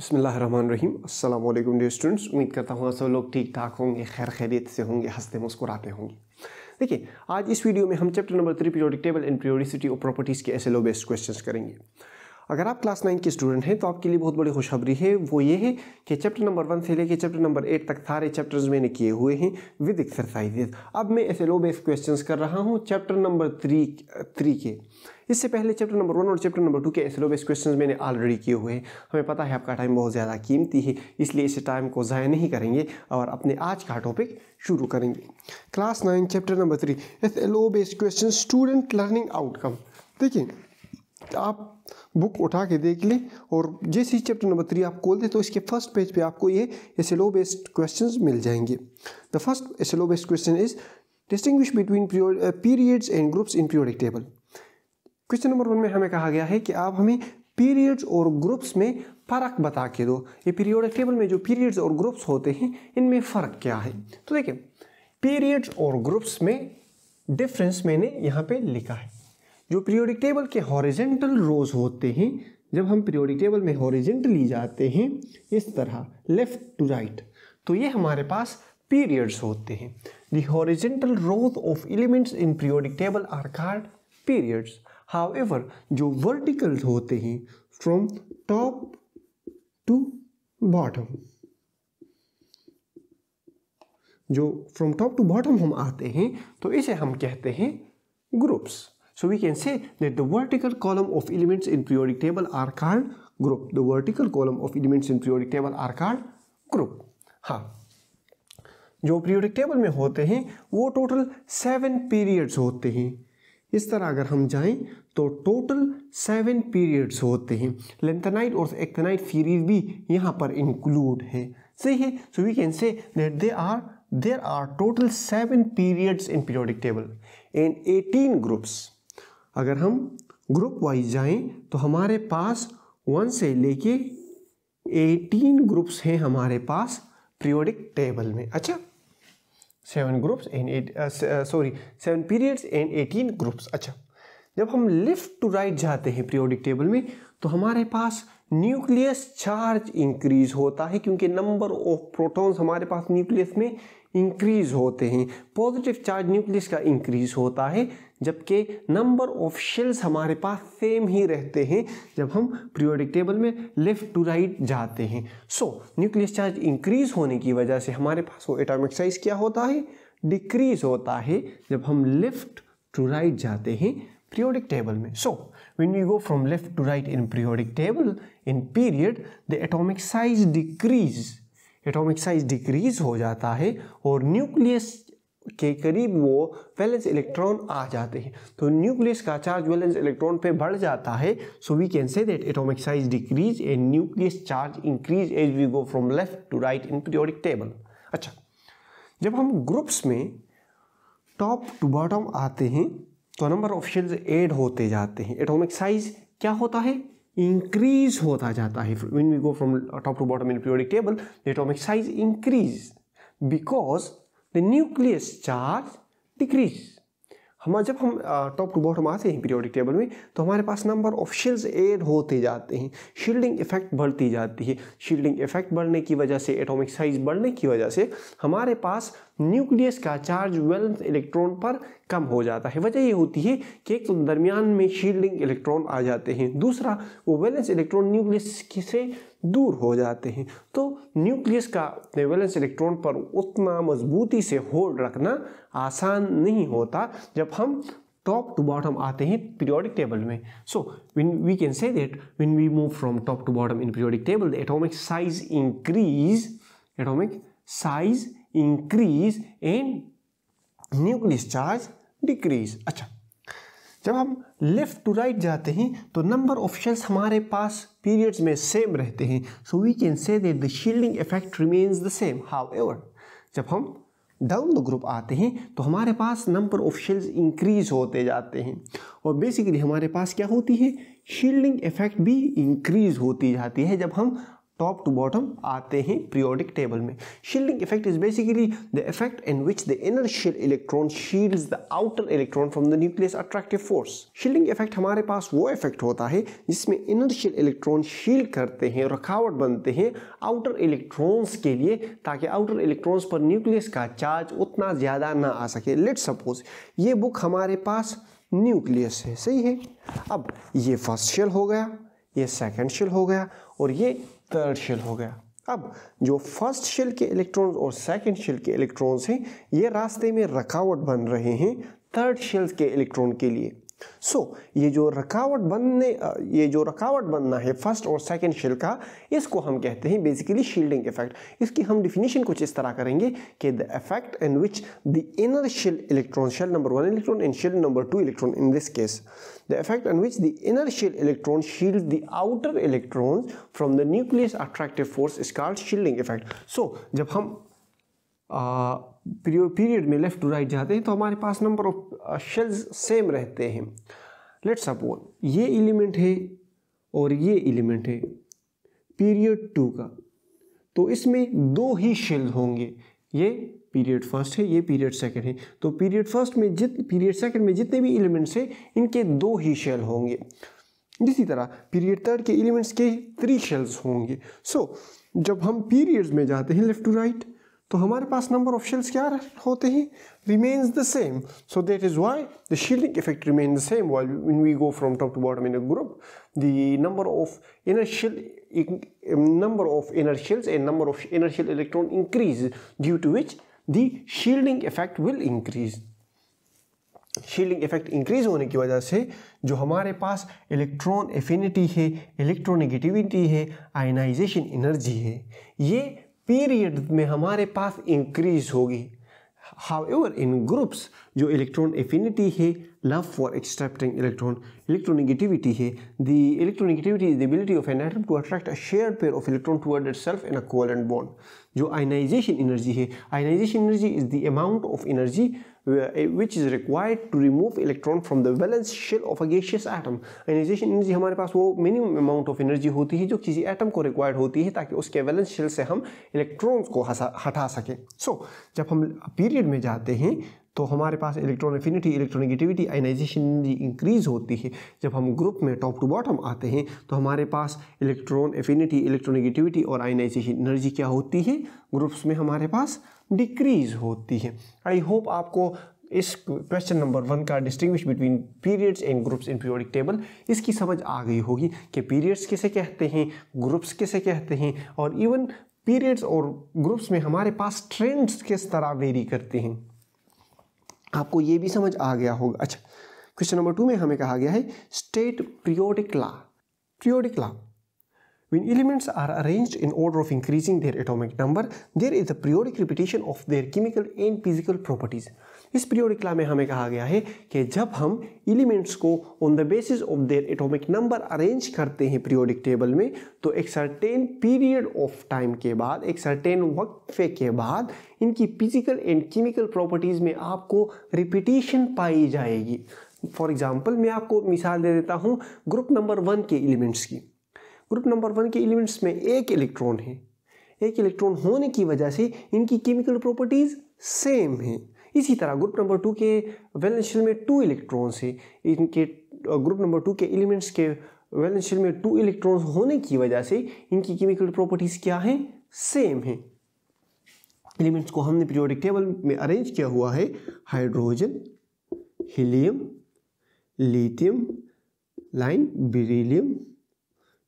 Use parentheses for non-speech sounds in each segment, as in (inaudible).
बसमीम अल्लाम day students उम्मीद करता हूँ सब लोग ठीक ठाक होंगे खैर खैरियत से होंगे हंसते मुस्कुराते होंगे देखिए आज इस वीडियो में हम chapter number three periodic table and periodicity of properties के एसएलओ बेस्ड क्वेश्चन करेंगे अगर आप क्लास नाइन के स्टूडेंट हैं तो आपके लिए बहुत बड़ी खुशखबरी है वो ये है कि चैप्टर नंबर वन से लेकर चैप्टर नंबर एट तक सारे चैप्टर्स मैंने किए हुए हैं विद एक्सरसाइजेज अब मैं एस एल बेस्ड क्वेश्चन कर रहा हूँ चैप्टर नंबर थ्री थ्री के इससे पहले चैप्टर नंबर वन और चैप्टर नंबर टू के एसलोबेस बेस क्वेश्चन मैंने ऑलरेडी किए हुए हैं हमें पता है आपका टाइम बहुत ज़्यादा कीमती है इसलिए इस टाइम को ज़ाया नहीं करेंगे और अपने आज का टॉपिक शुरू करेंगे class nine chapter number three S based question student learning outcome देखिए आप बुक उठा के देख लें और जैसे ही चैप्टर नंबर थ्री आप खोल दें तो इसके फर्स्ट पेज पे आपको ये एस बेस्ड क्वेश्चन मिल जाएंगे the first S based question is distinguish between periods and groups in periodic table question number one में हमें कहा गया है कि आप हमें पीरियड्स और ग्रुप्स में फ़र्क बता के दो ये पीरियड टेबल में जो पीरियड्स और ग्रुप्स होते हैं इनमें फ़र्क क्या है तो देखिए पीरियड्स और ग्रुप्स में डिफरेंस मैंने यहाँ पे लिखा है जो पीरियोडिक टेबल के हॉरिजेंटल रोज होते हैं जब हम पीरियोडिक टेबल में हॉरिजेंटली जाते हैं इस तरह लेफ़्ट टू राइट तो ये हमारे पास पीरियड्स होते हैं the horizontal rows of elements in periodic table are called periods however जो वर्टिकल होते हैं फ्रॉम टॉप टू बॉटम जो फ्रॉम टॉप टू बॉटम हम आते हैं तो इसे हम कहते हैं groups so we can say that the vertical column of elements in periodic table are called group the vertical column of elements in periodic table are called group हाँ जो पियोरिक टेबल में होते हैं वो टोटल सेवन पीरियड्स होते हैं इस तरह अगर हम जाएं तो टोटल सेवन पीरियड्स होते हैं लेंथनाइट और एक्थनाइट सीरीज भी यहाँ पर इंक्लूड है सही है so we can say that they are there are total seven periods in periodic table and eighteen groups अगर हम ग्रुप वाइज जाएं तो हमारे पास वन से लेके एटीन ग्रुप्स हैं हमारे पास पीरियोडिक टेबल में अच्छा seven groups and eight sorry seven periods and eighteen groups अच्छा जब हम लेफ्ट टू राइट जाते हैं पीरियोडिक टेबल में तो हमारे पास न्यूक्लियस चार्ज इंक्रीज होता है क्योंकि नंबर ऑफ प्रोटॉन्स हमारे पास न्यूक्लियस में इंक्रीज होते हैं पॉजिटिव चार्ज न्यूक्लियस का इंक्रीज होता है जबकि नंबर ऑफ शेल्स हमारे पास सेम ही रहते हैं जब हम प्रियोडिक टेबल में लेफ़्ट टू राइट जाते हैं सो न्यूक्लियस चार्ज इंक्रीज होने की वजह से हमारे पास वो एटॉमिक साइज क्या होता है डिक्रीज होता है जब हम लेफ़्ट टू राइट जाते हैं प्रियोडिक टेबल में so when you go from left to right in periodic table in period the atomic size decrease atomic size decrease हो जाता है और न्यूक्लियस के करीब वो वैलेंस इलेक्ट्रॉन आ जाते हैं तो न्यूक्लियस का चार्ज वैलेंस इलेक्ट्रॉन पे बढ़ जाता है so we can say that atomic size decrease and nucleus charge increase as we go from left to right in periodic table अच्छा जब हम ग्रुप्स में टॉप टू बॉटम आते हैं तो नंबर ऑप्शन एड होते जाते हैं एटोमिक साइज क्या होता है इंक्रीज होता जाता है when we go from top to bottom in periodic table atomic size increase because the nucleus charge decrease हम जब हम टॉप टू बॉटम आते हैं पीरियोडिक टेबल में तो हमारे पास नंबर ऑफ शील्ड्स एड होते जाते हैं शील्डिंग इफेक्ट बढ़ती जाती है शील्डिंग इफेक्ट बढ़ने की वजह से एटॉमिक साइज बढ़ने की वजह से हमारे पास न्यूक्लियस का चार्ज वेल्थ इलेक्ट्रॉन पर कम हो जाता है वजह ये होती है कि एक तो दरमियान में शील्डिंग इलेक्ट्रॉन आ जाते हैं दूसरा वो वेलेंस इलेक्ट्रॉन न्यूक्लियस से दूर हो जाते हैं तो न्यूक्लियस का अपने वैलेंस इलेक्ट्रॉन पर उतना मजबूती से होल्ड रखना आसान नहीं होता जब हम टॉप टू बॉटम आते हैं पीरियोडिक टेबल में so when we can say that when we move from top to bottom in periodic table the atomic size increase atomic size increase and nucleus charge decrease अच्छा जब हम left to right जाते हैं तो number of shells हमारे पास periods में same रहते हैं so we can say that the shielding effect remains the same however जब हम डाउन द ग्रुप आते हैं तो हमारे पास नंबर ऑफ शेल्स इंक्रीज होते जाते हैं और बेसिकली हमारे पास क्या होती है शील्डिंग इफेक्ट भी इंक्रीज होती जाती है जब हम टॉप टू बॉटम आते हैं प्रियोडिक टेबल में shielding effect is basically the effect in which the inner shell electron shields the outer electron from the nucleus attractive force shielding effect हमारे पास वो इफेक्ट होता है जिसमें इनर शील इलेक्ट्रॉन शील्ड करते हैं रखावट बनते हैं आउटर इलेक्ट्रॉन्स के लिए ताकि आउटर इलेक्ट्रॉन्स पर न्यूक्लियस का चार्ज उतना ज़्यादा ना आ सके लेट सपोज ये बुक हमारे पास न्यूक्लियस है सही है अब ये फर्स्ट शेल हो गया ये सेकेंड शेल हो गया और ये थर्ड शेल हो गया अब जो फर्स्ट शेल के इलेक्ट्रॉन्स और सेकंड शेल के इलेक्ट्रॉन्स हैं ये रास्ते में रकावट बन रहे हैं थर्ड शेल के इलेक्ट्रॉन के लिए सो so, ये जो रकावट बनने ये जो रकावट बनना है फर्स्ट और सेकंड शेल का इसको हम कहते हैं बेसिकली शील्डिंग इफेक्ट इसकी हम डिफिनीशन कुछ इस तरह करेंगे कि the effect in which the inner shell electron shell number one electron and shell number two electron in this case the effect in which the inner shell electron shield the outer electron from the nucleus attractive force is called shielding effect so जब हम आ, period में left to right जाते हैं तो हमारे पास number of shells same रहते हैं लेट्स सपोज ये एलिमेंट है और ये एलिमेंट है पीरियड टू का तो इसमें दो ही शेल होंगे ये पीरियड फर्स्ट है ये पीरियड सेकंड है तो पीरियड फर्स्ट में जित पीरियड सेकंड में जितने भी एलिमेंट्स हैं इनके दो ही शेल होंगे इसी तरह पीरियड थर्ड के एलिमेंट्स के थ्री शेल्स होंगे सो so, जब हम पीरियड्स में जाते हैं लेफ्ट टू राइट तो हमारे पास नंबर ऑफ शेल्स क्या होते हैं remains the same so that is why the shielding effect remain the same why we go from top to bottom in a group the number of inner shell number of inner shells and number of inner shell electron increase due to which the shielding effect will increase shielding effect increase होने की वजह से जो हमारे पास electron affinity है electronegativity है ionization energy है ये पीरियड में हमारे पास इंक्रीज होगी हाउएवर इन ग्रुप्स जो इलेक्ट्रॉन एफिनिटी है love for extracting electron electronegativity है the electronegativity is the ability of an atom to attract a share pair of electron toward itself in a covalent bond जो ionization energy है ionization energy is the amount of energy which is required to remove electron from the valence shell of a gaseous atom ionization energy हमारे पास वो minimum amount of energy होती है जो किसी atom को रिक्वायर्ड होती है ताकि उसके बैलेंस शेल से हम इलेक्ट्रॉन्स को हटा सकें सो so, जब हम पीरियड में जाते हैं तो हमारे पास electron affinity electronegativity ionization energy increase होती है जब हम ग्रुप में टॉप टू बॉटम आते हैं तो हमारे पास इलेक्ट्रॉन एफिनिटी इलेक्ट्रॉनिगेटिविटी और आइनाइजेशन एनर्जी क्या होती है ग्रुप्स में हमारे पास डिक्रीज होती है आई होप आपको इस क्वेश्चन नंबर वन का distinguish between periods and groups in periodic table इसकी समझ आ गई होगी कि पीरियड्स किसे कहते हैं ग्रुप्स किसे कहते हैं और इवन पीरियड्स और ग्रुप्स में हमारे पास ट्रेंड्स किस तरह वेरी करते हैं आपको ये भी समझ आ गया होगा अच्छा क्वेश्चन नंबर टू में हमें कहा गया है state periodic law periodic law When elements are arranged in order of increasing their atomic number, there is a periodic repetition of their chemical and physical properties. इस प्रियोरिक्ला में हमें कहा गया है कि जब हम एलिमेंट्स को on the basis of their atomic number arrange करते हैं पीरियोडिक टेबल में तो एक सर्टेन पीरियड ऑफ टाइम के बाद एक सर्टेन वक्फे के बाद इनकी फिजिकल एंड केमिकल प्रॉपर्टीज़ में आपको रिपीटिशन पाई जाएगी फॉर एग्ज़ाम्पल मैं आपको मिसाल दे देता हूँ ग्रुप नंबर वन के एलिमेंट्स की ग्रुप नंबर वन के एलिमेंट्स में एक इलेक्ट्रॉन है एक इलेक्ट्रॉन होने की वजह से इनकी केमिकल प्रॉपर्टीज़ सेम हैं इसी तरह ग्रुप नंबर टू के वैलेंस में टू इलेक्ट्रॉन्स हैं इनके ग्रुप नंबर टू के एलिमेंट्स के वैलेंस में टू इलेक्ट्रॉन्स होने की वजह से इनकी केमिकल प्रॉपर्टीज़ क्या हैं सेम हैं एलिमेंट्स को हमने पीरियोडिक टेबल में अरेंज किया हुआ है hydrogen helium lithium line beryllium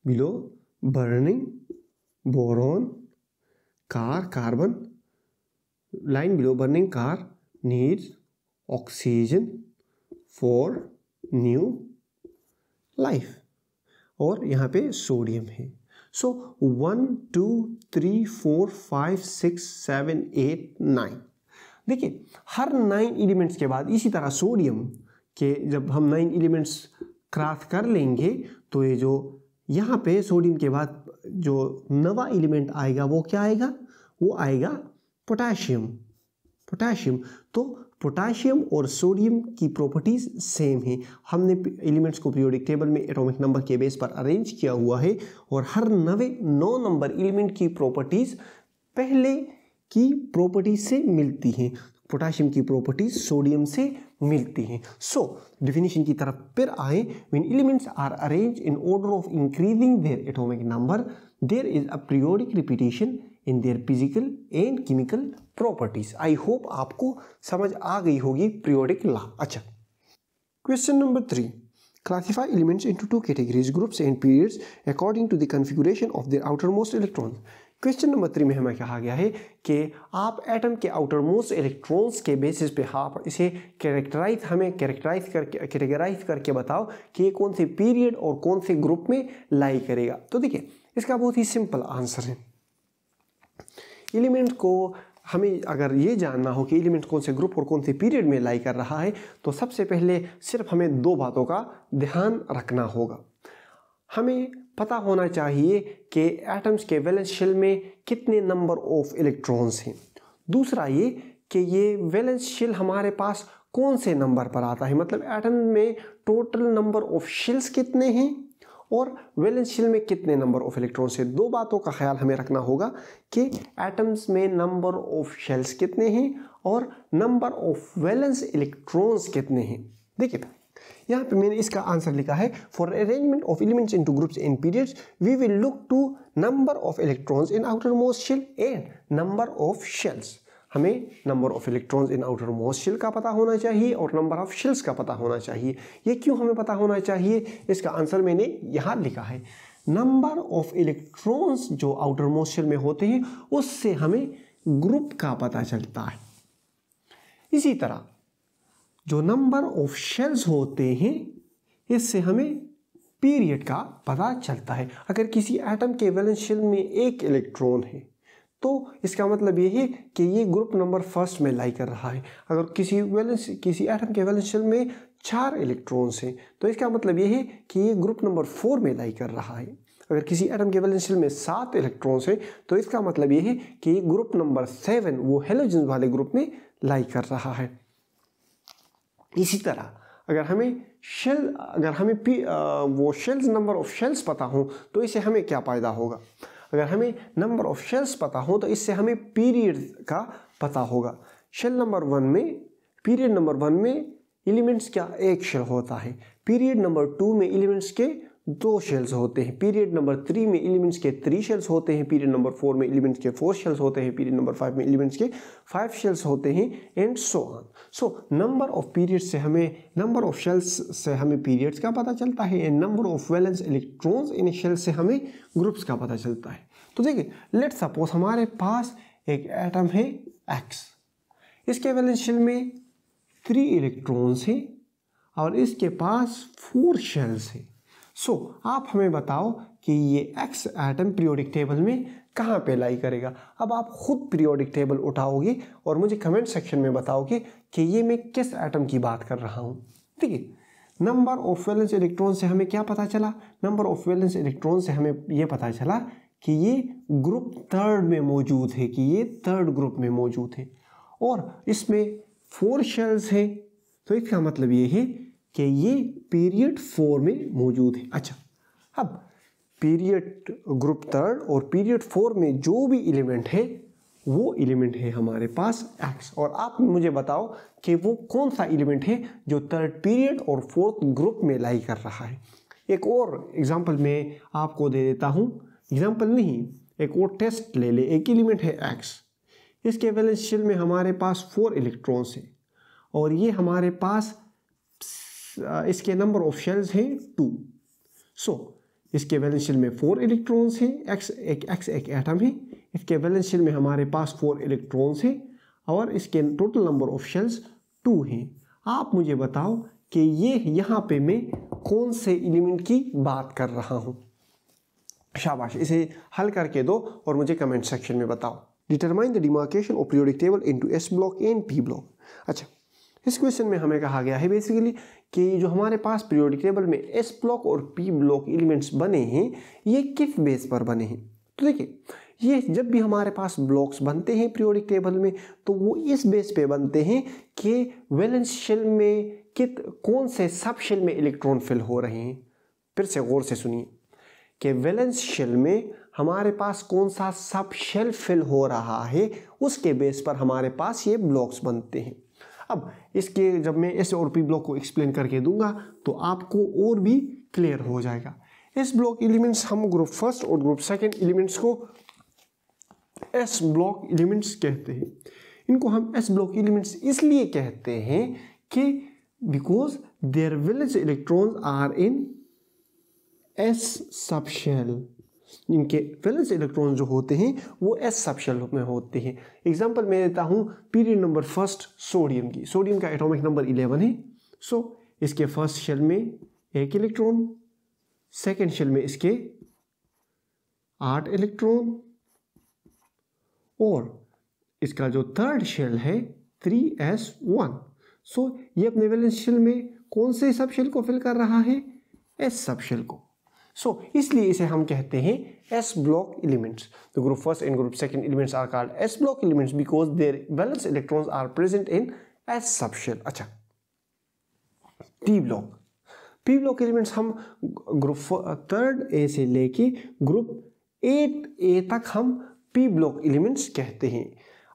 below burning boron car carbon line below burning car needs oxygen for new life और यहाँ पे सोडियम है so one two three four five six seven eight nine देखिए हर nine elements के बाद इसी तरह सोडियम के जब हम नाइन एलिमेंट्स क्राफ्ट कर लेंगे तो ये जो यहाँ पे सोडियम के बाद जो नवा एलिमेंट आएगा वो क्या आएगा वो आएगा पोटाशियम पोटाशियम तो पोटाशियम और सोडियम की प्रॉपर्टीज़ सेम हैं हमने एलिमेंट्स को पीरियोडिक टेबल में एटॉमिक नंबर के बेस पर अरेंज किया हुआ है और हर नवे नौ नंबर एलिमेंट की प्रॉपर्टीज़ पहले की प्रॉपर्टी से मिलती हैं पोटाशियम की प्रॉपर्टीज सोडियम से मिलती हैं सो so, डिफिनेशन की तरफ फिर आए when elements are arrange in order of increasing their atomic number there is a periodic repetition in their physical and chemical properties I hope आपको समझ आ गई होगी पीरियोडिक लॉ अच्छा question number three elements into two categories groups and periods according to the configuration of their outer most electron question number three में हमें कहा गया है कि आप एटम के आउटर मोस्ट इलेक्ट्रॉन्स के बेसिस पे आप इसे कैरेक्टराइज हमें कैरेक्टराइज करके कैटेगराइज करके बताओ कि ये कौन से पीरियड और कौन से ग्रुप में लाई करेगा तो देखिए इसका बहुत ही सिंपल आंसर है एलिमेंट को हमें अगर ये जानना हो कि एलिमेंट कौन से ग्रुप और कौन से पीरियड में लाई कर रहा है तो सबसे पहले सिर्फ हमें दो बातों का ध्यान रखना होगा हमें पता होना चाहिए कि एटम्स के वैलेंस शेल में कितने नंबर ऑफ इलेक्ट्रॉन्स हैं दूसरा ये कि ये वैलेंस शेल हमारे पास कौन से नंबर पर आता है मतलब एटम में टोटल नंबर ऑफ शेल्स कितने हैं और वैलेंस शील में कितने नंबर ऑफ इलेक्ट्रॉन्स है दो बातों का ख्याल हमें रखना होगा कि एटम्स में नंबर ऑफ शेल्स कितने हैं और नंबर ऑफ वैलेंस इलेक्ट्रॉन्स कितने हैं देखिए यहाँ पे मैंने इसका आंसर लिखा है for arrangement of elements into groups in periods we will look to number of electrons in outer most shell and number of shells हमें number of electrons in outer most shell का पता होना चाहिए और number of shills का पता होना चाहिए ये क्यों हमें पता होना चाहिए इसका आंसर मैंने यहाँ लिखा है नंबर ऑफ़ इलेक्ट्रॉन्स जो आउटर मोस्ट शिल में होते हैं उससे हमें ग्रुप का पता चलता है इसी तरह जो नंबर ऑफ शेल्स होते हैं इससे हमें पीरियड का पता चलता है अगर किसी एटम के वैलेंस शेल में एक इलेक्ट्रॉन है तो इसका मतलब यही है कि ये ग्रुप नंबर फर्स्ट में लाई कर रहा है अगर किसी वैलेंस किसी एटम के वैलेंस शेल में चार इलेक्ट्रॉन्स हैं तो इसका मतलब यह है कि ये ग्रुप नंबर फोर में लाई कर रहा है अगर किसी एटम के वैलेंस शेल में सात इलेक्ट्रॉन्स हैं तो इसका मतलब यह है कि ये ग्रुप नंबर सेवन वो हेलोजन वाले ग्रुप में लाई कर रहा है इसी तरह अगर हमें शेल अगर हमें पी आ, वो शेल्स नंबर ऑफ शेल्स पता हो तो इसे हमें क्या फ़ायदा होगा अगर हमें नंबर ऑफ शेल्स पता हो तो इससे हमें पीरियड का पता होगा शेल नंबर वन में पीरियड नंबर वन में एलिमेंट्स क्या एक शेल होता है पीरियड नंबर टू में एलिमेंट्स के दो शेल्स होते हैं पीरियड नंबर थ्री में एलिमेंट्स के थ्री शेल्स होते हैं पीरियड नंबर फोर में एलिमेंट्स के फोर शेल्स होते हैं पीरियड नंबर फाइव में एलिमेंट्स के फाइव शेल्स होते हैं and so on so number of periods से हमें नंबर ऑफ शेल्स से हमें पीरियड्स का पता चलता है and number of valence electrons इन शेल्स से हमें ग्रुप्स का पता चलता है तो देखिए लेट सपोज हमारे पास एक एटम है एक्स इसके वैलेंस शेल में थ्री इलेक्ट्रॉन्स हैं और इसके पास फोर शेल्स हैं सो so, आप हमें बताओ कि ये एक्स एटम पीरियोडिक टेबल में कहाँ पे लाई करेगा अब आप खुद पीरियोडिक टेबल उठाओगे और मुझे कमेंट सेक्शन में बताओगे कि ये मैं किस एटम की बात कर रहा हूँ ठीक है नंबर ऑफ वैलेंस इलेक्ट्रॉन से हमें क्या पता चला नंबर ऑफ वैलेंस इलेक्ट्रॉन से हमें ये पता चला कि ये ग्रुप थर्ड में मौजूद है कि ये थर्ड ग्रुप में मौजूद है और इसमें फोर शेल्स हैं तो इसका मतलब ये है कि ये पीरियड फोर में मौजूद है अच्छा अब पीरियड ग्रुप थर्ड और पीरियड फोर में जो भी एलिमेंट है वो एलिमेंट है हमारे पास एक्स और आप मुझे बताओ कि वो कौन सा एलिमेंट है जो थर्ड पीरियड और फोर्थ ग्रुप में लाई कर रहा है एक और एग्जांपल मैं आपको दे देता हूँ एग्जांपल नहीं एक और टेस्ट ले ले एक एलिमेंट है एक्स इसके वैलेंस शेल में हमारे पास फोर इलेक्ट्रॉन्स हैं और ये हमारे पास इसके नंबर ऑफ शेल्स हैं टू सो इसके वैलेंस शेल में फोर इलेक्ट्रॉन्स हैं एक्स एक एक्स एक एटम है इसके वैलेंस शेल में हमारे पास फोर इलेक्ट्रॉन्स हैं और इसके total number of shells two हैं आप मुझे बताओ कि ये यहाँ पे मैं कौन से एलिमेंट की बात कर रहा हूँ शाबाश इसे हल करके दो और मुझे कमेंट सेक्शन में बताओ determine the demarcation of periodic table into S block and P block अच्छा इस क्वेश्चन में हमें कहा गया है बेसिकली कि जो हमारे पास पीरियोडिक टेबल में एस ब्लॉक और पी ब्लॉक एलिमेंट्स बने हैं ये किस बेस पर बने हैं तो देखिए ये जब भी हमारे पास ब्लॉक्स बनते हैं पीरियोडिक टेबल में तो वो इस बेस पे बनते हैं कि वैलेंस शेल में कित कौन से सब शेल में इलेक्ट्रॉन फिल हो रहे हैं फिर से गौर से सुनिए कि वैलेंस शेल में हमारे पास कौन सा सब शेल फिल हो रहा है उसके बेस पर हमारे पास ये ब्लॉक्स बनते हैं अब इसके जब मैं एस और पी ब्लॉक को एक्सप्लेन करके दूंगा तो आपको और भी क्लियर हो जाएगा एस ब्लॉक एलिमेंट्स हम ग्रुप फर्स्ट और ग्रुप सेकेंड एलिमेंट्स को एस ब्लॉक एलिमेंट्स कहते हैं इनको हम एस ब्लॉक एलिमेंट्स इसलिए कहते हैं कि because their valence electrons are in S subshell इनके वैलेंस इलेक्ट्रॉन जो होते हैं वो एस सबशल में होते हैं एग्जाम्पल मैं देता हूँ पीरियड नंबर फर्स्ट सोडियम की सोडियम का एटॉमिक नंबर इलेवन है सो so, इसके फर्स्ट शेल में एक इलेक्ट्रॉन सेकेंड शेल में इसके आठ इलेक्ट्रॉन और इसका जो थर्ड शेल है थ्री एस वन सो ये अपने वैलेंस शेल में कौन से सब शेल को फिल कर रहा है एस सब शेल को सो so, इसलिए इसे हम कहते हैं एस ब्लॉक इलिमेंट्स तो group first and group second elements are called S block elements because their valence electrons are present in S subshell अच्छा P block P block elements हम ग्रुप थर्ड ए से लेके group at ए तक हम P block elements कहते हैं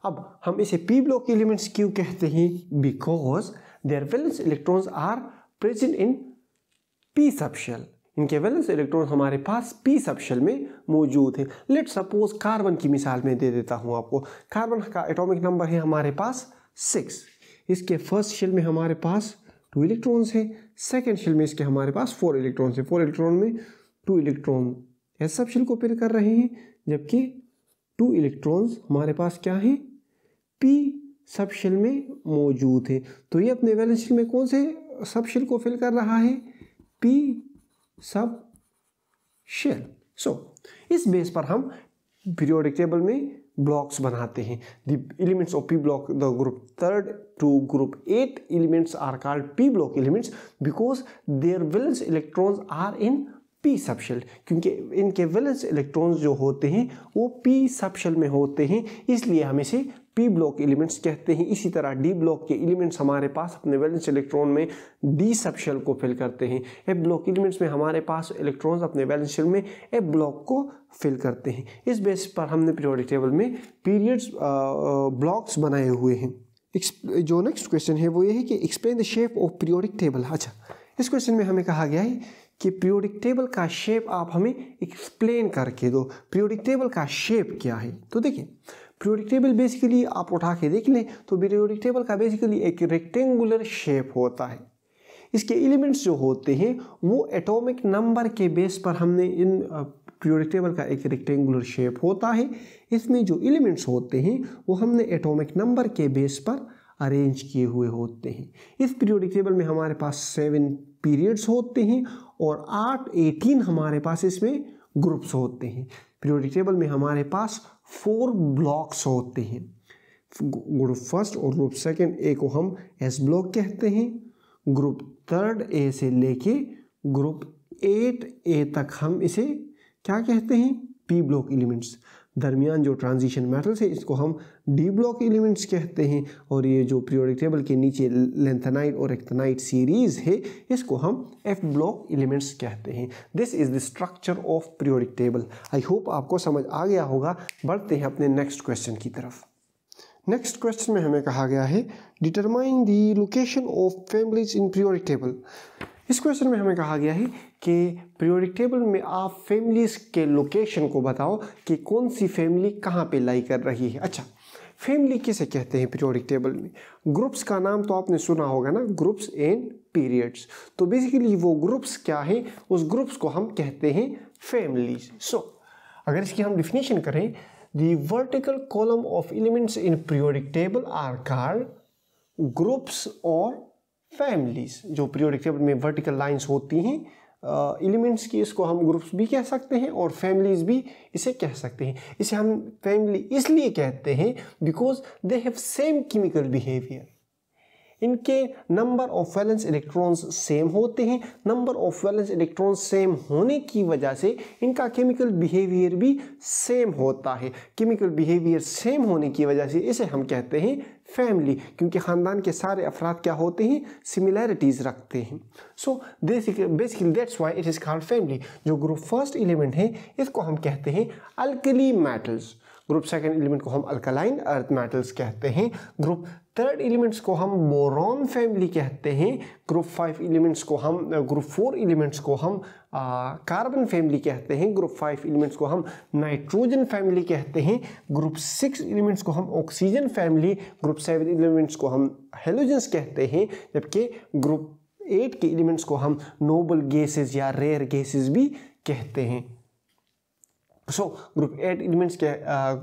अब हम इसे पी ब्लॉक एलिमेंट्स क्यों कहते हैं because their valence electrons are present in P subshell इनके वैलेंस इलेक्ट्रॉन हमारे पास पी सबशेल में मौजूद है लेट सपोज कार्बन की मिसाल में दे देता हूँ आपको कार्बन का एटॉमिक नंबर है हमारे पास सिक्स इसके फर्स्ट शेल में हमारे पास टू इलेक्ट्रॉन्स है सेकेंड शेल में इसके हमारे पास फोर इलेक्ट्रॉन्स है फोर इलेक्ट्रॉन में टू इलेक्ट्रॉन एस सब को पेयर कर रहे हैं जबकि टू इलेक्ट्रॉन्स हमारे पास क्या है पी सब में मौजूद है तो ये अपने वैलेंस शेल में कौन से सब को फिल कर रहा है पी सब शेल सो इस बेस पर हम पीरियोडिक टेबल में ब्लॉक्स बनाते हैं the elements of P block the group third to group eight elements are called P block elements because their valence electrons are in P subshell क्योंकि इनके valence electrons जो होते हैं वो पी सबशेल में होते हैं इसलिए हम इसे पी ब्लॉक एलिमेंट्स कहते हैं इसी तरह डी ब्लॉक के एलिमेंट्स हमारे पास अपने वैलेंस इलेक्ट्रॉन में डी सबशेल को फिल करते हैं एफ ब्लॉक एलिमेंट्स में हमारे पास इलेक्ट्रॉन्स अपने वैलेंस शेल में एफ ब्लॉक को फिल करते हैं इस बेस पर हमने पीरियोडिक टेबल में पीरियड्स ब्लॉक्स बनाए हुए हैं जो नेक्स्ट क्वेश्चन है वो ये है कि explain the shape of periodic table अच्छा इस क्वेश्चन में हमें कहा गया है कि पीरियोडिक टेबल का शेप आप हमें एक्सप्लेन करके दो पीरियोडिक टेबल का शेप क्या है तो देखिए पीरियोडिक टेबल बेसिकली आप उठा के देख लें तो पीरियोडिक टेबल का बेसिकली एक रेक्टेंगुलर शेप होता है इसके एलिमेंट्स जो होते हैं वो एटॉमिक नंबर के बेस पर हमने इन पीरियोडिक टेबल का एक रेक्टेंगुलर शेप होता है इसमें जो एलिमेंट्स होते हैं वो हमने एटॉमिक नंबर के बेस पर अरेंज किए हुए होते हैं इस पीरियोडिक टेबल में हमारे पास सेवन पीरियड्स होते हैं और आठ एटीन हमारे पास इसमें ग्रुप्स होते हैं पीरियोडिक टेबल में हमारे पास फोर ब्लॉक्स होते हैं ग्रुप फर्स्ट और ग्रुप सेकंड ए को हम एस ब्लॉक कहते हैं ग्रुप थर्ड ए से लेके ग्रुप एट ए तक हम इसे क्या कहते हैं पी ब्लॉक एलिमेंट्स दरमियान जो ट्रांजिशन मेटल्स है इसको हम डी ब्लॉक एलिमेंट्स कहते हैं और ये जो पीरियोडिक टेबल के नीचे लेंथनाइट और एक्थनाइट सीरीज़ है इसको हम एफ ब्लॉक एलिमेंट्स कहते हैं this is the structure of periodic table I hope आपको समझ आ गया होगा बढ़ते हैं अपने नेक्स्ट क्वेश्चन की तरफ नेक्स्ट क्वेश्चन में हमें कहा गया है determine the location of families in periodic table इस क्वेश्चन में हमें कहा गया है कि पीरियोडिक टेबल में आप फैमिलीज के लोकेशन को बताओ कि कौन सी फैमिली कहाँ पे लाई कर रही है अच्छा फैमिली किसे कहते हैं पीरियोडिक टेबल में ग्रुप्स का नाम तो आपने सुना होगा ना ग्रुप्स एंड पीरियड्स तो बेसिकली वो ग्रुप्स क्या है उस ग्रुप्स को हम कहते हैं फैमिलीज सो so, अगर इसकी हम डिफिनेशन करें the vertical column of elements in periodic table are called groups और फैमिलीज जो पीरियोडिक टेबल में वर्टिकल लाइंस होती हैं एलिमेंट्स की इसको हम ग्रुप्स भी कह सकते हैं और फैमिलीज भी इसे कह सकते हैं इसे हम फैमिली इसलिए कहते हैं because they have same chemical behaviour इनके number of valence electrons same होते हैं number of valence electrons same होने की वजह से इनका केमिकल बिहेवियर भी सेम होता है केमिकल बिहेवियर सेम होने की वजह से इसे हम कहते हैं फैमिली क्योंकि ख़ानदान के सारे अफराद क्या होते हैं सिमिलैरिटीज़ रखते हैं so basically that's why it is called family जो ग्रुप फर्स्ट एलिमेंट है इसको हम कहते हैं alkali metals group second element को हम अल्कलाइन अर्थ मेटल्स कहते हैं ग्रुप थर्ड एलिमेंट्स को हम बोरॉन फैमिली कहते हैं ग्रुप फाइव एलिमेंट्स को हम ग्रुप फोर एलिमेंट्स को हम कार्बन फैमिली कहते हैं ग्रुप फाइव एलिमेंट्स को हम नाइट्रोजन फैमिली कहते हैं ग्रुप सिक्स एलिमेंट्स को हम oxygen family group seven elements को हम हेलोजन्स कहते हैं जबकि ग्रुप एट के एलिमेंट्स को हम नोबल गैसेस या रेयर गैसेस भी कहते हैं सो ग्रुप एट एलिमेंट्स के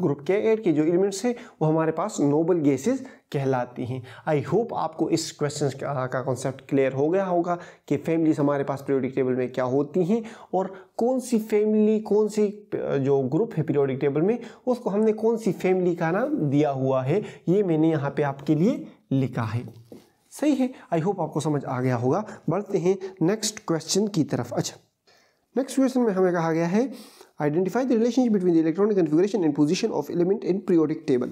ग्रुप के एट के जो एलिमेंट्स हैं वो हमारे पास नोबल गैसेस कहलाती हैं आई होप आपको इस क्वेश्चन का कॉन्सेप्ट uh, क्लियर हो गया होगा कि फैमिलीज हमारे पास पीरियोडिक टेबल में क्या होती हैं और कौन सी फैमिली कौन सी uh, जो ग्रुप है पीरियोडिक टेबल में उसको हमने कौन सी फैमिली का नाम दिया हुआ है ये मैंने यहाँ पर आपके लिए लिखा है सही है आई होप आपको समझ आ गया होगा बढ़ते हैं नेक्स्ट क्वेश्चन की तरफ अच्छा नेक्स्ट क्वेश्चन में हमें कहा गया है identify the relationship between the electronic configuration and position of element in periodic table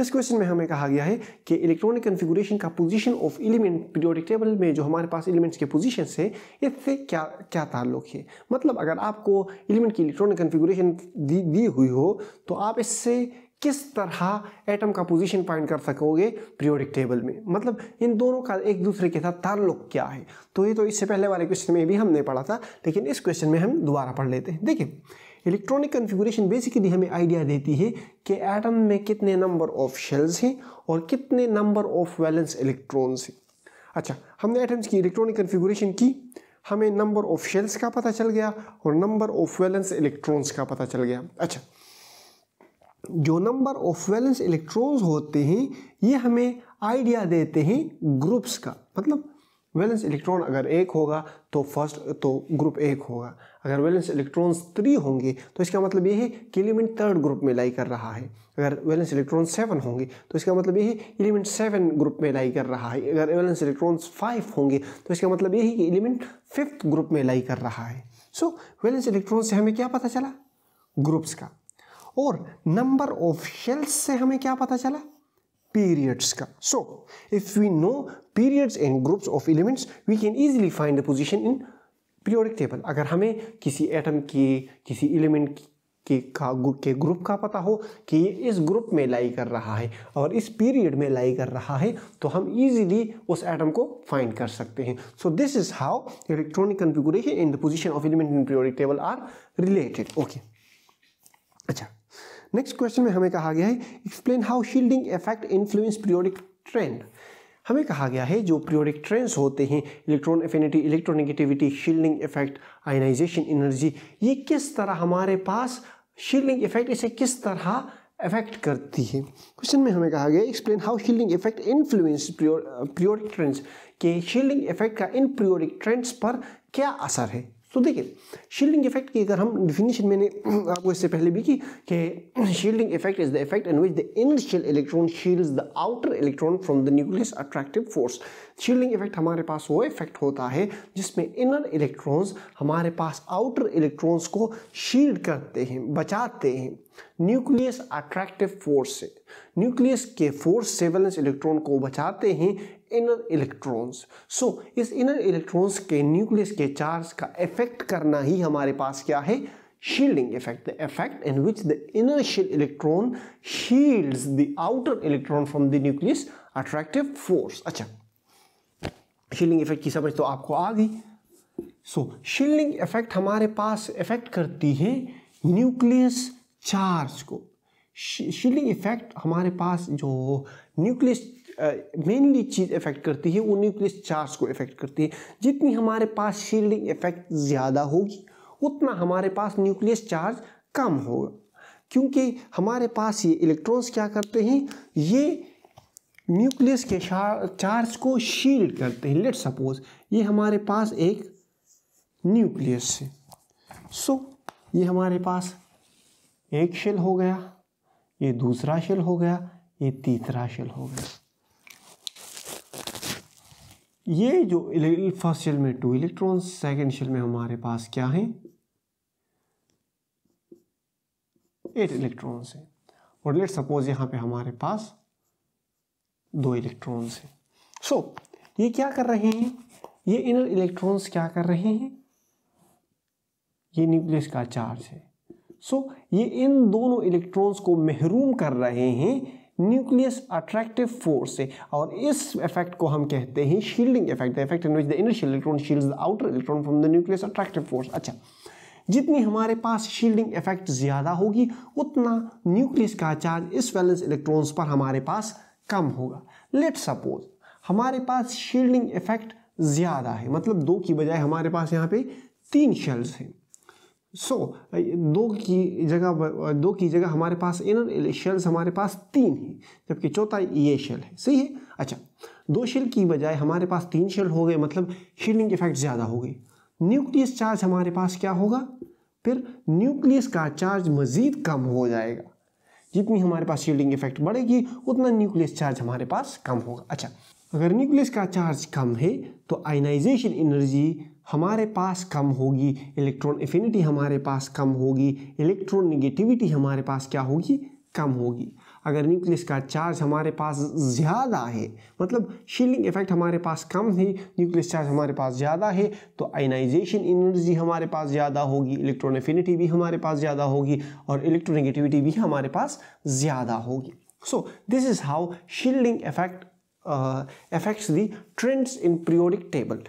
इस क्वेश्चन में हमें कहा गया है कि इलेक्ट्रॉनिक कन्फिगुरेशन का position of element periodic table में जो हमारे पास एलिमेंट्स के पोजिशन है इससे क्या क्या ताल्लुक है मतलब अगर आपको एलिमेंट की इलेक्ट्रॉनिक कन्फिगुरेशन दी, दी हुई हो तो आप इससे किस तरह एटम का पोजीशन फाइंड कर सकोगे पीरियोडिक टेबल में मतलब इन दोनों का एक दूसरे के साथ ताल्लुक क्या है तो ये तो इससे पहले वाले क्वेश्चन में भी हमने पढ़ा था लेकिन इस क्वेश्चन में हम दोबारा पढ़ लेते हैं देखिए इलेक्ट्रॉनिक कन्फिग्रेशन बेसिकली हमें आइडिया देती है कि एटम में कितने नंबर ऑफ शेल्स हैं और कितने नंबर ऑफ वैलेंस इलेक्ट्रॉन्स हैं अच्छा हमने एटम्स की इलेक्ट्रॉनिक कन्फिग्रेशन की हमें नंबर ऑफ शेल्स का पता चल गया और नंबर ऑफ वैलेंस इलेक्ट्रॉन्स का पता चल गया अच्छा जो नंबर ऑफ वैलेंस इलेक्ट्रॉन्स होते हैं ये हमें आइडिया देते हैं ग्रुप्स का मतलब वैलेंस इलेक्ट्रॉन अगर एक होगा तो फर्स्ट तो ग्रुप एक होगा अगर वैलेंस इलेक्ट्रॉन्स थ्री होंगे तो इसका मतलब यही कि एलिमेंट थर्ड ग्रुप में लाई कर रहा है अगर वैलेंस इलेक्ट्रॉन सेवन होंगे तो इसका मतलब यही एलिमेंट सेवन ग्रुप में लाई कर रहा है अगर वैलेंस इलेक्ट्रॉन्स फाइव होंगे तो इसका मतलब यही कि एलिमेंट फिफ्थ ग्रुप में लाई कर रहा है सो वैलेंस इलेक्ट्रॉन से हमें क्या पता चला ग्रुप्स का और नंबर ऑफ शेल्स से हमें क्या पता चला periods ka. So, if we know periods and groups of elements, we can easily find the position in periodic table. अगर हमें किसी atom की किसी element के का के ग्रुप का पता हो कि ये इस ग्रुप में लाई कर रहा है और इस पीरियड में लाई कर रहा है तो हम इजीली उस एटम को फाइंड कर सकते हैं so this is how electronic configuration in the position of element in periodic table are related okay अच्छा नेक्स्ट क्वेश्चन में हमें कहा गया है explain how shielding effect influence periodic trend हमें कहा गया है जो पीरियोडिक ट्रेंड्स होते हैं electron affinity electronegativity shielding effect ionization energy ये किस तरह हमारे पास शील्डिंग इफेक्ट इसे किस तरह इफेक्ट करती है क्वेश्चन में हमें कहा गया explain how shielding effect influence periodic trends के शील्डिंग इफेक्ट का इन पीरियोडिक ट्रेंड्स पर क्या असर है तो देखिए शील्डिंग इफेक्ट की अगर हम डिफिनेशन मैंने (clears throat) आपको इससे पहले भी की कि shielding effect is the effect in which the initial electron shields the outer electron from the nucleus attractive force shielding effect हमारे पास वो इफेक्ट होता है जिसमें इनर इलेक्ट्रॉन्स हमारे पास आउटर इलेक्ट्रॉन्स को शील्ड करते हैं बचाते हैं न्यूक्लियस अट्रैक्टिव फोर्स से न्यूक्लियस के फोर्स से वैलेंस इलेक्ट्रॉन को बचाते हैं इनर इलेक्ट्रॉन्स सो इस इनर इलेक्ट्रॉन्स के न्यूक्लियस के चार्ज का इफेक्ट करना ही हमारे पास क्या है shielding effect the effect in which the inner shell electron shields the outer electron from the nucleus attractive force अच्छा शील्डिंग इफेक्ट की समझ तो आपको आ गई सो शील्डिंग इफेक्ट हमारे पास इफेक्ट करती है न्यूक्लियस चार्ज को शीलिंग इफेक्ट हमारे पास जो न्यूक्लियस मेनली चीज़ इफेक्ट करती है वो न्यूक्लियस चार्ज को इफेक्ट करती है जितनी हमारे पास शील्डिंग इफेक्ट ज़्यादा होगी उतना हमारे पास न्यूक्लियस चार्ज कम होगा क्योंकि हमारे पास ये इलेक्ट्रॉन्स क्या करते हैं ये न्यूक्लियस के चार्ज को शील्ड करते हैं लेट सपोज ये हमारे पास एक न्यूक्लियस है सो so, ये हमारे पास एक शेल हो गया ये दूसरा शेल हो गया ये तीसरा शेल हो गया ये जो फर्स्ट शेल में टू इलेक्ट्रॉन सेकेंड शेल में हमारे पास क्या है एट इलेक्ट्रॉन्स है और लेट सपोज यहां पे हमारे पास दो इलेक्ट्रॉन्स हैं सो so, ये क्या कर रहे हैं ये इनर इलेक्ट्रॉन्स क्या कर रहे हैं ये न्यूक्लियस का चार्ज है सो ये इन दोनों इलेक्ट्रॉन्स को महरूम कर रहे हैं न्यूक्लियस अट्रैक्टिव फोर्स से और इस इफेक्ट को हम कहते हैं shielding effect effect in which the initial electron shields the outer electron from the nucleus attractive force अच्छा जितनी हमारे पास शील्डिंग इफेक्ट ज़्यादा होगी उतना न्यूक्लियस का चार्ज इस वैलेंस इलेक्ट्रॉन्स पर हमारे पास कम होगा लेट सपोज हमारे पास शील्डिंग इफेक्ट ज़्यादा है मतलब दो की बजाय हमारे पास यहाँ पे तीन शेल्स हैं सो so, दो की जगह दो की जगह हमारे पास इन शेल्स हमारे पास तीन हैं जबकि चौथा ये शेल है सही है अच्छा दो शेल की बजाय हमारे पास तीन शेल हो गए मतलब शील्डिंग इफेक्ट ज़्यादा हो गई न्यूक्लियस चार्ज हमारे पास क्या होगा फिर न्यूक्लियस का चार्ज मज़ीद कम हो जाएगा जितनी हमारे पास शील्डिंग इफेक्ट बढ़ेगी उतना न्यूक्लियस चार्ज हमारे पास कम होगा अच्छा अगर न्यूक्लियस का चार्ज कम है तो आयनाइजेशन एनर्जी हमारे पास कम होगी इलेक्ट्रॉन एफिनिटी हमारे पास कम होगी इलेक्ट्रॉन निगेटिविटी हमारे पास क्या होगी कम होगी अगर न्यूक्लियस का चार्ज हमारे पास ज़्यादा है मतलब शीलिंग इफेक्ट हमारे पास कम है न्यूक्लियस चार्ज हमारे पास ज़्यादा है तो आइनाइजेशन एनर्जी हमारे पास ज़्यादा होगी इलेक्ट्रॉन एफिनिटी भी हमारे पास ज़्यादा होगी और इलेक्ट्रोनेगेटिविटी भी हमारे पास ज़्यादा होगी so this is how shielding effect effects the trends in periodic table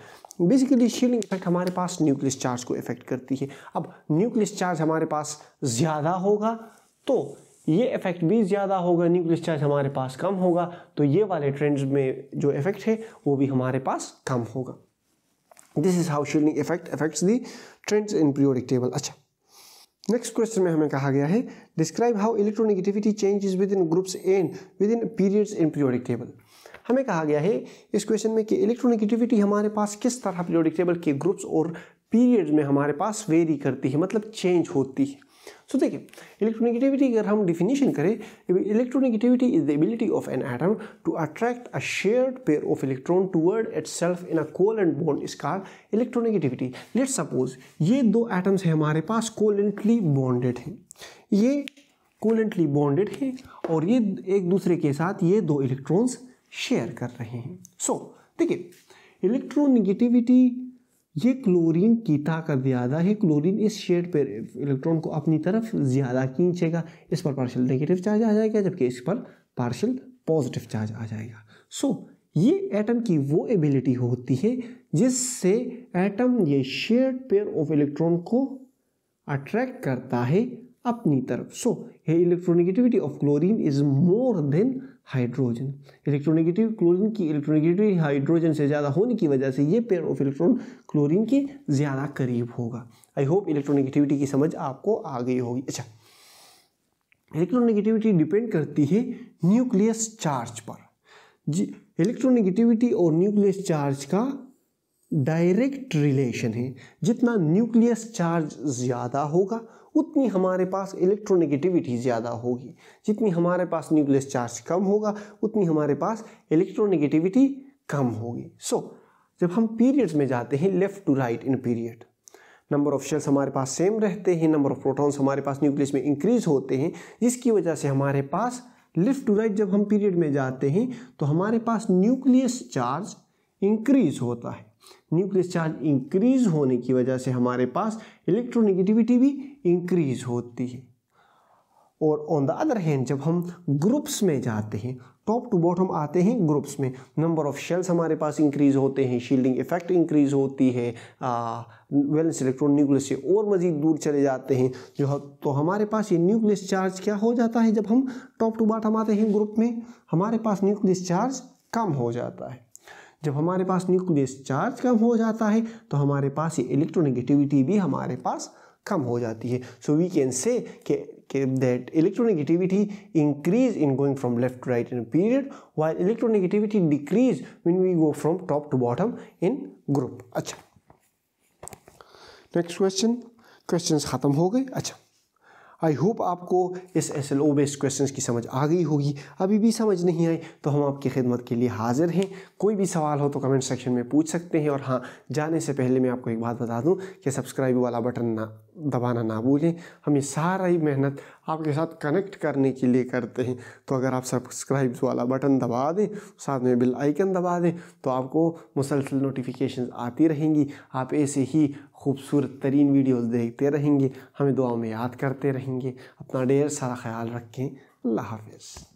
basically shielding effect हमारे पास न्यूक्लियस चार्ज को इफेक्ट करती है अब न्यूक्लियस चार्ज हमारे पास ज़्यादा होगा तो ये इफेक्ट भी ज़्यादा होगा न्यूक्लियस चार्ज हमारे पास कम होगा तो ये वाले ट्रेंड्स में जो इफेक्ट है वो भी हमारे पास कम होगा this is how shielding effect effects the trends in periodic table अच्छा नेक्स्ट क्वेश्चन में हमें कहा गया है describe how electronegativity changes within groups and within periods in periodic table हमें कहा गया है इस क्वेश्चन में कि इलेक्ट्रोनिगेटिविटी हमारे पास किस तरह पीरियोडिक टेबल के ग्रुप्स और पीरियड्स में हमारे पास वेरी करती है मतलब चेंज होती है सो देखिए इलेक्ट्रोनिगेटिविटी अगर हम डिफिनेशन करें electronegativity is the ability of an atom to attract a shared pair of electron toward itself in a covalent bond इस कार इलेक्ट्रोनिगेटिविटी लेट सपोज ये दो एटम्स हैं हमारे पास कोलेंटली बॉन्डेड हैं ये कोलेंटली बॉन्डेड है और ये एक दूसरे के साथ ये दो इलेक्ट्रॉन्स शेयर कर रहे हैं सो so, देखिए इलेक्ट्रोनिगेटिविटी ये क्लोरीन कीटा का ज़्यादा है क्लोरीन इस शेड पर इलेक्ट्रॉन को अपनी तरफ ज़्यादा खींचेगा इस पर पार्शियल नेगेटिव चार्ज आ जाएगा जबकि इस पर पार्शियल पॉजिटिव चार्ज आ जाएगा सो so, ये एटम की वो एबिलिटी होती है जिससे एटम ये शेयर्ड पेयर ऑफ इलेक्ट्रॉन को अट्रैक्ट करता है अपनी तरफ सो ये electronegativity of chlorine is more than hydrogen electronegative chlorine की इलेक्ट्रोनेगेटिव हाइड्रोजन से ज़्यादा होने की वजह से ये पेयर ऑफ इलेक्ट्रॉन क्लोरीन के ज़्यादा करीब होगा आई होप इलेक्ट्रोनेगेटिविटी की समझ आपको आ गई होगी अच्छा इलेक्ट्रोनेगेटिविटी डिपेंड करती है न्यूक्लियस चार्ज पर जी इलेक्ट्रोनेगेटिविटी और न्यूक्लियस चार्ज का डायरेक्ट रिलेशन है जितना न्यूक्लियस चार्ज ज़्यादा होगा उतनी हमारे पास इलेक्ट्रोनेगेटिविटी ज़्यादा होगी जितनी हमारे पास न्यूक्लियस चार्ज कम होगा उतनी हमारे पास इलेक्ट्रोनेगेटिविटी कम होगी सो so, जब हम पीरियड्स में जाते हैं left to right in period number of shells हमारे पास सेम रहते हैं नंबर ऑफ प्रोटॉन्स हमारे पास न्यूक्लियस में इंक्रीज होते हैं जिसकी वजह से हमारे पास लेफ़्ट टू राइट जब हम पीरियड में जाते हैं तो हमारे पास न्यूक्लियस चार्ज इंक्रीज होता है न्यूक्लियस चार्ज इंक्रीज होने की वजह से हमारे पास इलेक्ट्रोनिगेटिविटी भी इंक्रीज होती है और ऑन द अदर हैंड जब हम ग्रुप्स में जाते हैं टॉप टू बॉटम आते हैं ग्रुप्स में नंबर ऑफ शेल्स हमारे पास इंक्रीज होते हैं शील्डिंग इफेक्ट इंक्रीज होती है वेलेंस इलेक्ट्रॉन न्यूक्लियस से और मज़ीद दूर चले जाते हैं जो तो हमारे पास ये न्यूक्लियस चार्ज क्या हो जाता है जब हम टॉप टू बॉटम आते हैं ग्रुप में हमारे पास न्यूक्लियस चार्ज कम हो जाता है जब हमारे पास न्यूक्लियस चार्ज कम हो जाता है तो हमारे पास ये इलेक्ट्रोनेगेटिविटी भी हमारे पास कम हो जाती है so we can say that electronegativity increase in going from left right in period while electronegativity decrease when we go from top to bottom in group अच्छा नेक्स्ट क्वेश्चन क्वेश्चन ख़त्म हो गए अच्छा आई होप आपको इस S L O based question की समझ आ गई होगी अभी भी समझ नहीं आई तो हम आपकी खिदमत के लिए हाजिर हैं कोई भी सवाल हो तो कमेंट सेक्शन में पूछ सकते हैं और हाँ जाने से पहले मैं आपको एक बात बता दूँ कि सब्सक्राइब वाला बटन ना दबाना ना भूलें हम ये सारा ही मेहनत आपके साथ कनेक्ट करने के लिए करते हैं तो अगर आप सब्सक्राइब वाला बटन दबा दें साथ में बिल आइकन दबा दें तो आपको मुसलसल नोटिफिकेशन आती रहेंगी आप ऐसे ही खूबसूरत तरीन वीडियोज़ देखते रहेंगे हमें दुआ में याद करते रहेंगे अपना ढेर सारा ख्याल रखें अल्लाह हाफिज़